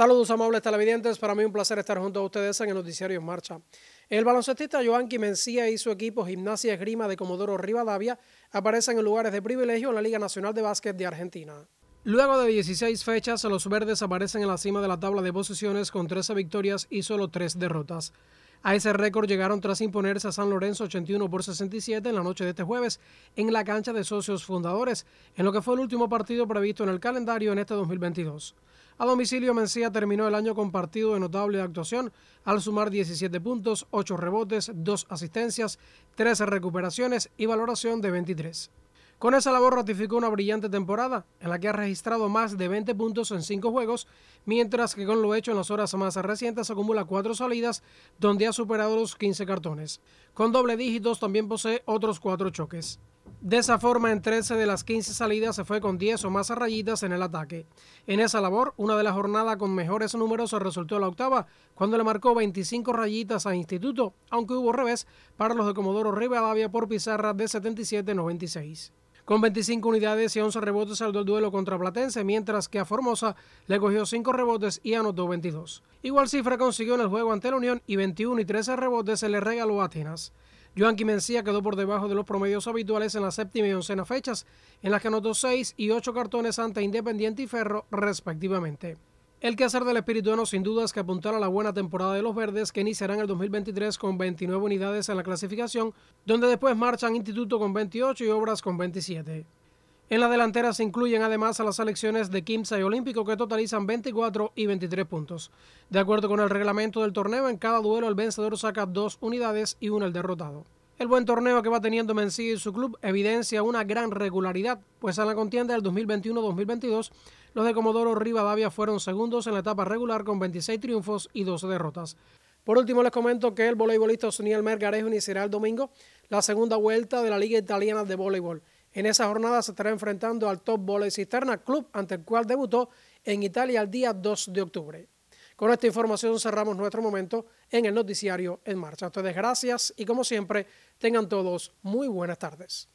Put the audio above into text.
Saludos amables televidentes, para mí un placer estar junto a ustedes en el noticiario en marcha. El baloncestista Joanqui Mencía y su equipo Gimnasia Esgrima de Comodoro Rivadavia aparecen en lugares de privilegio en la Liga Nacional de Básquet de Argentina. Luego de 16 fechas, los verdes aparecen en la cima de la tabla de posiciones con 13 victorias y solo 3 derrotas. A ese récord llegaron tras imponerse a San Lorenzo 81 por 67 en la noche de este jueves en la cancha de socios fundadores, en lo que fue el último partido previsto en el calendario en este 2022. A domicilio, Mencía terminó el año con partido de notable actuación al sumar 17 puntos, 8 rebotes, 2 asistencias, 13 recuperaciones y valoración de 23. Con esa labor ratificó una brillante temporada en la que ha registrado más de 20 puntos en 5 juegos, mientras que con lo hecho en las horas más recientes acumula 4 salidas donde ha superado los 15 cartones. Con doble dígitos también posee otros 4 choques. De esa forma, en 13 de las 15 salidas se fue con 10 o más rayitas en el ataque. En esa labor, una de las jornadas con mejores números se resultó la octava, cuando le marcó 25 rayitas a Instituto, aunque hubo revés para los de Comodoro Rivadavia por pizarra de 77-96. Con 25 unidades y 11 rebotes salió el duelo contra Platense, mientras que a Formosa le cogió 5 rebotes y anotó 22. Igual cifra consiguió en el juego ante la Unión y 21 y 13 rebotes se le regaló a Atenas. Joaquín Mencía quedó por debajo de los promedios habituales en las séptima y oncena fechas, en las que anotó seis y ocho cartones ante Independiente y Ferro, respectivamente. El quehacer del no sin duda es que apuntará a la buena temporada de los verdes que iniciarán el 2023 con 29 unidades en la clasificación, donde después marchan Instituto con 28 y Obras con 27. En la delantera se incluyen además a las selecciones de Kimsa y Olímpico que totalizan 24 y 23 puntos. De acuerdo con el reglamento del torneo, en cada duelo el vencedor saca dos unidades y una el derrotado. El buen torneo que va teniendo Mencía y su club evidencia una gran regularidad, pues en la contienda del 2021-2022 los de Comodoro Rivadavia fueron segundos en la etapa regular con 26 triunfos y 12 derrotas. Por último les comento que el voleibolista Sunil Mergarejo iniciará el domingo la segunda vuelta de la Liga Italiana de Voleibol. En esa jornada se estará enfrentando al Top Volley Cisterna Club, ante el cual debutó en Italia el día 2 de octubre. Con esta información cerramos nuestro momento en el noticiario En Marcha. A gracias y como siempre, tengan todos muy buenas tardes.